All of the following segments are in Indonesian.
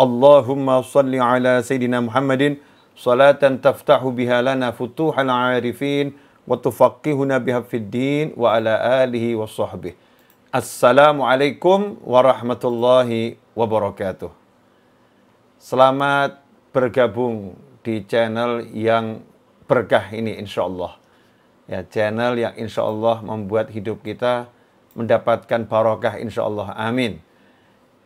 اللهم صل على سيدنا محمد صلاة تفتح بها لنا فتوح العارفين وتفقهنا بها في الدين وعلى آله وصحبه السلام عليكم ورحمة الله وبركاته Selamat bergabung di channel yang berkah ini insya Allah. Ya, channel yang insya Allah membuat hidup kita mendapatkan barokah insya Allah. Amin.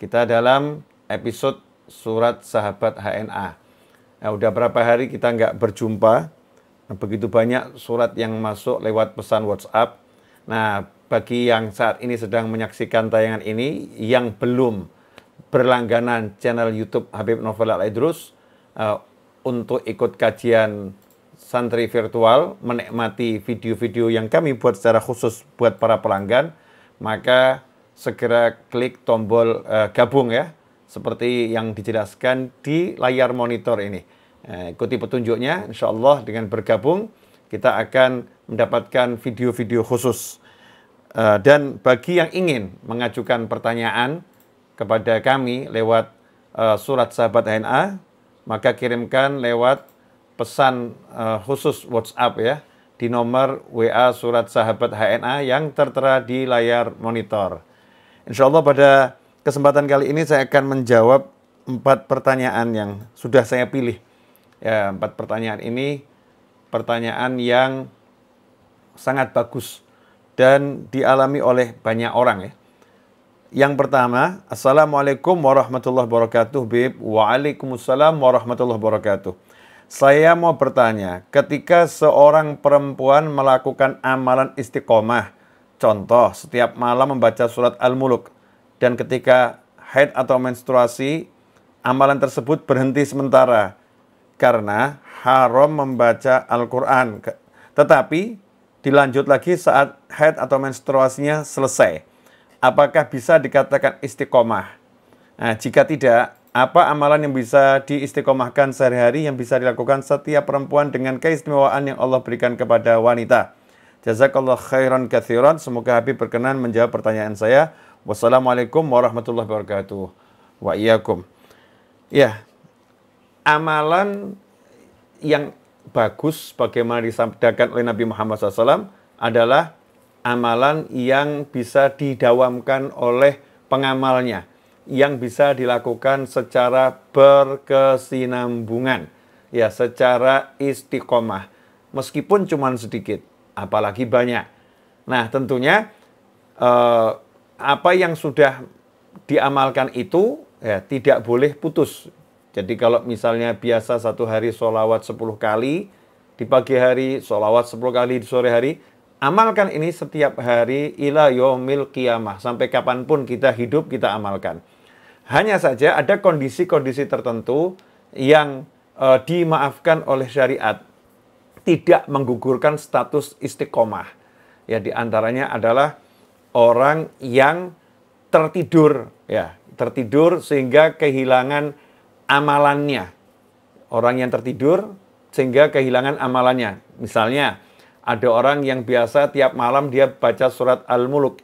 Kita dalam episode surat sahabat HNA. Nah, ya, udah berapa hari kita nggak berjumpa. Nah, begitu banyak surat yang masuk lewat pesan WhatsApp. Nah, bagi yang saat ini sedang menyaksikan tayangan ini, yang belum berlangganan channel YouTube Habib Novel Al Idrus uh, untuk ikut kajian santri virtual, menikmati video-video yang kami buat secara khusus buat para pelanggan, maka segera klik tombol uh, gabung ya, seperti yang dijelaskan di layar monitor ini. Uh, ikuti petunjuknya, insya Allah dengan bergabung kita akan mendapatkan video-video khusus. Uh, dan bagi yang ingin mengajukan pertanyaan, kepada kami lewat uh, surat sahabat HNA, maka kirimkan lewat pesan uh, khusus WhatsApp ya di nomor WA surat sahabat HNA yang tertera di layar monitor. Insya Allah pada kesempatan kali ini saya akan menjawab empat pertanyaan yang sudah saya pilih. Ya, empat pertanyaan ini pertanyaan yang sangat bagus dan dialami oleh banyak orang ya. Yang pertama, Assalamualaikum warahmatullahi wabarakatuh, Bib. Waalaikumsalam warahmatullahi wabarakatuh. Saya mau bertanya, ketika seorang perempuan melakukan amalan istiqomah, contoh setiap malam membaca surat Al-Muluk, dan ketika haid atau menstruasi, amalan tersebut berhenti sementara karena haram membaca Al-Quran. Tetapi dilanjut lagi saat haid atau menstruasinya selesai apakah bisa dikatakan istiqomah? Nah, jika tidak, apa amalan yang bisa diistiqomahkan sehari-hari yang bisa dilakukan setiap perempuan dengan keistimewaan yang Allah berikan kepada wanita? Jazakallah khairan kathiran. Semoga Habib berkenan menjawab pertanyaan saya. Wassalamualaikum warahmatullahi wabarakatuh. Wa iyakum. Ya, amalan yang bagus bagaimana disampaikan oleh Nabi Muhammad SAW adalah amalan yang bisa didawamkan oleh pengamalnya, yang bisa dilakukan secara berkesinambungan, ya secara istiqomah, meskipun cuma sedikit, apalagi banyak. Nah tentunya eh, apa yang sudah diamalkan itu ya tidak boleh putus. Jadi kalau misalnya biasa satu hari sholawat 10 kali, di pagi hari, sholawat 10 kali di sore hari, Amalkan ini setiap hari ila yomil kiamah. Sampai kapanpun kita hidup, kita amalkan. Hanya saja ada kondisi-kondisi tertentu yang e, dimaafkan oleh syariat. Tidak menggugurkan status istiqomah. Ya, diantaranya adalah orang yang tertidur. ya Tertidur sehingga kehilangan amalannya. Orang yang tertidur sehingga kehilangan amalannya. Misalnya, ada orang yang biasa tiap malam dia baca surat Al-Muluk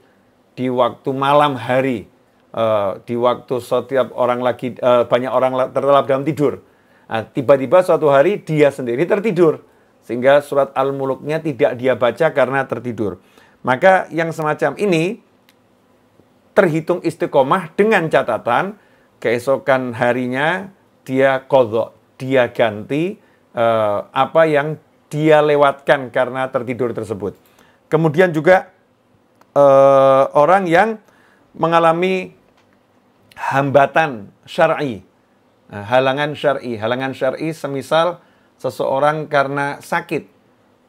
di waktu malam hari, uh, di waktu setiap orang lagi uh, banyak orang terlelap dalam tidur. Nah, tiba-tiba suatu hari dia sendiri tertidur sehingga surat Al-Muluknya tidak dia baca karena tertidur. Maka yang semacam ini terhitung istiqomah dengan catatan keesokan harinya dia kodok, dia ganti uh, apa yang dia lewatkan karena tertidur tersebut. Kemudian juga eh, orang yang mengalami hambatan syar'i, nah, halangan syar'i, halangan syar'i semisal seseorang karena sakit,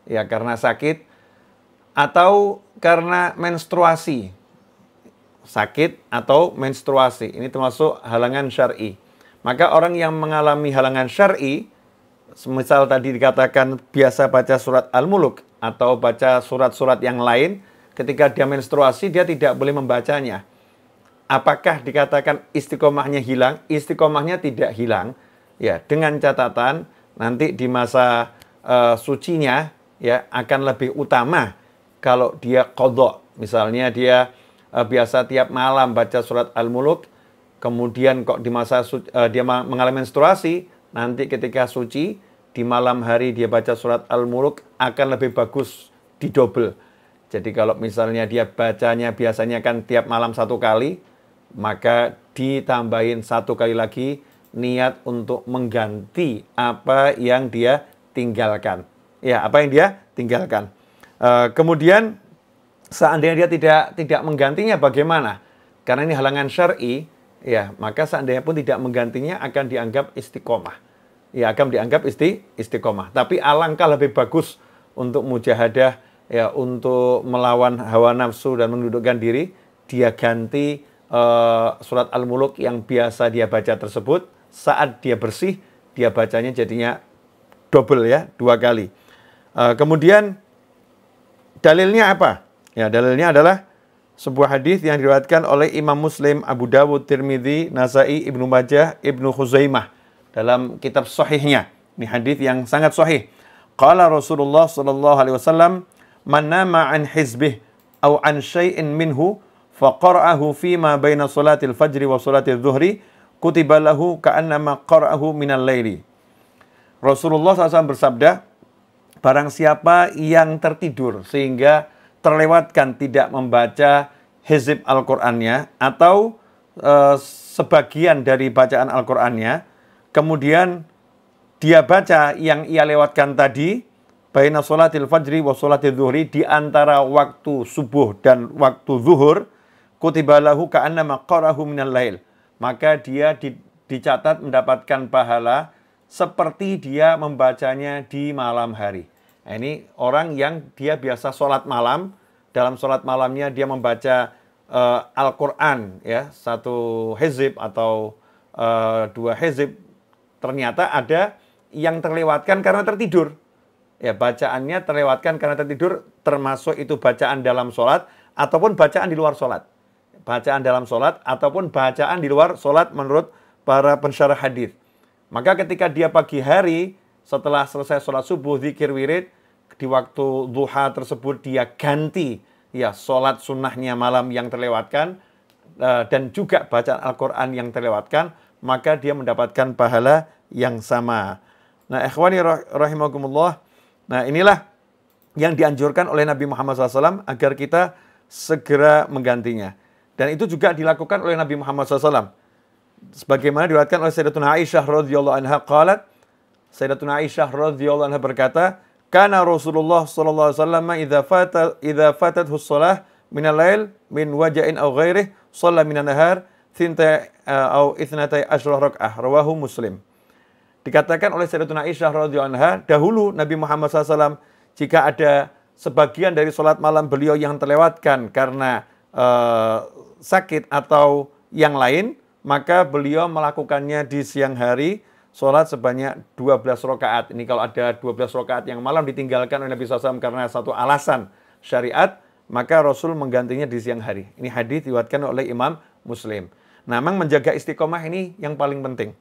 ya karena sakit atau karena menstruasi, sakit atau menstruasi. Ini termasuk halangan syar'i. Maka orang yang mengalami halangan syar'i misal tadi dikatakan biasa baca surat Al-Muluk atau baca surat-surat yang lain, ketika dia menstruasi dia tidak boleh membacanya. Apakah dikatakan istiqomahnya hilang? Istiqomahnya tidak hilang, ya dengan catatan nanti di masa uh, sucinya ya akan lebih utama kalau dia kodok. Misalnya dia uh, biasa tiap malam baca surat Al-Muluk, kemudian kok di masa uh, dia mengalami menstruasi, Nanti ketika suci, di malam hari dia baca surat Al-Muluk akan lebih bagus didobel. Jadi kalau misalnya dia bacanya biasanya kan tiap malam satu kali, maka ditambahin satu kali lagi niat untuk mengganti apa yang dia tinggalkan. Ya, apa yang dia tinggalkan. E, kemudian seandainya dia tidak tidak menggantinya bagaimana? Karena ini halangan syar'i, ya maka seandainya pun tidak menggantinya akan dianggap istiqomah. Ya akan dianggap isti istiqomah. Tapi alangkah lebih bagus untuk mujahadah ya untuk melawan hawa nafsu dan mendudukkan diri dia ganti uh, surat Al-Muluk yang biasa dia baca tersebut saat dia bersih dia bacanya jadinya double ya dua kali. Uh, kemudian dalilnya apa? Ya dalilnya adalah sebuah hadis yang diriwayatkan oleh Imam Muslim, Abu Dawud, Tirmidzi, Nasai, Ibnu Majah, Ibnu Khuzaimah dalam kitab sahihnya. Ini hadis yang sangat sahih. Qala Rasulullah sallallahu alaihi wasallam, "Man nama an hizbih aw an syai'in minhu faqara'ahu fi ma baina salatil fajri wa salatil dhuhri, kutiba lahu ka'annama qara'ahu minal laili." Rasulullah SAW bersabda, barang siapa yang tertidur sehingga terlewatkan tidak membaca hizib Al-Qur'annya atau e, sebagian dari bacaan Al-Qur'annya kemudian dia baca yang ia lewatkan tadi baina sholatil fajri wa sholatil zuhri di antara waktu subuh dan waktu zuhur kutiba lahu ka'annama qarahu minal lail maka dia di, dicatat mendapatkan pahala seperti dia membacanya di malam hari. Nah, ini orang yang dia biasa sholat malam, dalam sholat malamnya dia membaca uh, Al-Quran, ya satu hezib atau uh, dua hezib, ternyata ada yang terlewatkan karena tertidur. Ya, bacaannya terlewatkan karena tertidur, termasuk itu bacaan dalam sholat, ataupun bacaan di luar sholat. Bacaan dalam sholat, ataupun bacaan di luar sholat menurut para pensyarah hadis. Maka ketika dia pagi hari, setelah selesai sholat subuh, zikir wirid, di waktu duha tersebut dia ganti ya sholat sunnahnya malam yang terlewatkan eh, dan juga bacaan Al-Quran yang terlewatkan, maka dia mendapatkan pahala yang sama. Nah, ikhwani rahimakumullah, nah inilah yang dianjurkan oleh Nabi Muhammad SAW agar kita segera menggantinya. Dan itu juga dilakukan oleh Nabi Muhammad SAW. Sebagaimana diriwayatkan oleh Sayyidatuna Aisyah radhiyallahu anha qalat, Sayyidatuna Aisyah radhiyallahu anha berkata, "Kana Rasulullah sallallahu alaihi wasallam idza fata idza fatat shalah min al-lail min waja'in aw ghairihi shalla min an-nahar thinta eh, aw ithnatai asyrah rak'ah." Rawahu Muslim. Dikatakan oleh Sayyidatuna Aisyah radhiyallahu anha, dahulu Nabi Muhammad SAW jika ada sebagian dari sholat malam beliau yang terlewatkan karena uh, sakit atau yang lain, maka beliau melakukannya di siang hari sholat sebanyak 12 rakaat. Ini kalau ada 12 rakaat yang malam ditinggalkan oleh Nabi SAW karena satu alasan syariat, maka Rasul menggantinya di siang hari. Ini hadis diwatkan oleh Imam Muslim. Nah, memang menjaga istiqomah ini yang paling penting.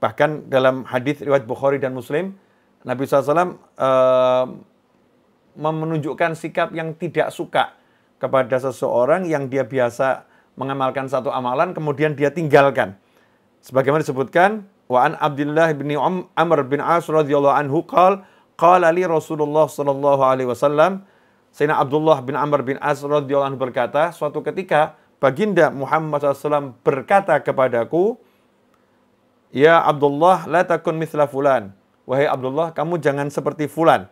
Bahkan dalam hadis riwayat Bukhari dan Muslim, Nabi SAW uh, menunjukkan sikap yang tidak suka kepada seseorang yang dia biasa mengamalkan satu amalan, kemudian dia tinggalkan. Sebagaimana disebutkan, wa an Abdullah bin Amr bin As radhiyallahu anhu qal qala li Rasulullah sallallahu alaihi wasallam Sayyidina Abdullah bin Amr bin As radhiyallahu anhu berkata suatu ketika baginda Muhammad SAW berkata kepadaku Ya Abdullah la takun mithla fulan wahai Abdullah kamu jangan seperti fulan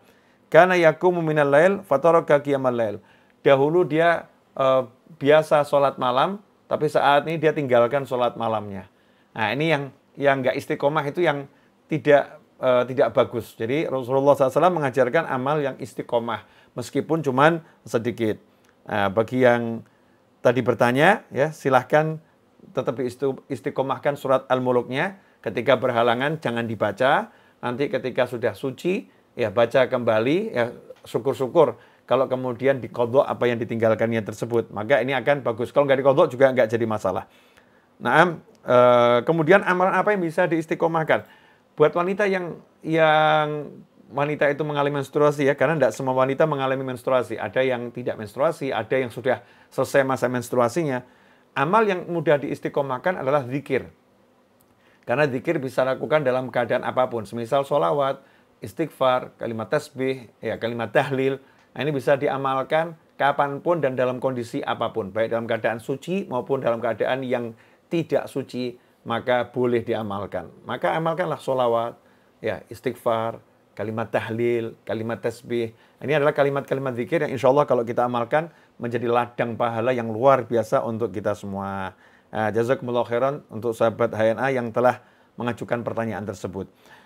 karena yakumu minal lail fataraka qiyamal lail dahulu dia eh, biasa sholat malam tapi saat ini dia tinggalkan sholat malamnya nah ini yang yang nggak istiqomah itu yang tidak uh, tidak bagus. Jadi Rasulullah SAW mengajarkan amal yang istiqomah meskipun cuman sedikit. Nah, bagi yang tadi bertanya ya silahkan tetap istiqomahkan surat Al-Muluknya ketika berhalangan jangan dibaca nanti ketika sudah suci ya baca kembali ya syukur-syukur kalau kemudian dikodok apa yang ditinggalkannya tersebut maka ini akan bagus kalau nggak dikodok juga nggak jadi masalah nah Uh, kemudian amalan apa yang bisa diistiqomahkan? Buat wanita yang yang wanita itu mengalami menstruasi ya, karena tidak semua wanita mengalami menstruasi. Ada yang tidak menstruasi, ada yang sudah selesai masa menstruasinya. Amal yang mudah diistiqomahkan adalah zikir. Karena zikir bisa lakukan dalam keadaan apapun. Semisal sholawat, istighfar, kalimat tasbih, ya kalimat tahlil. Nah, ini bisa diamalkan kapanpun dan dalam kondisi apapun. Baik dalam keadaan suci maupun dalam keadaan yang tidak suci, maka boleh diamalkan. Maka amalkanlah solawat, ya istighfar, kalimat tahlil, kalimat tasbih. Ini adalah kalimat-kalimat zikir yang insya Allah kalau kita amalkan menjadi ladang pahala yang luar biasa untuk kita semua. Nah, jazakumullah khairan untuk sahabat HNA yang telah mengajukan pertanyaan tersebut.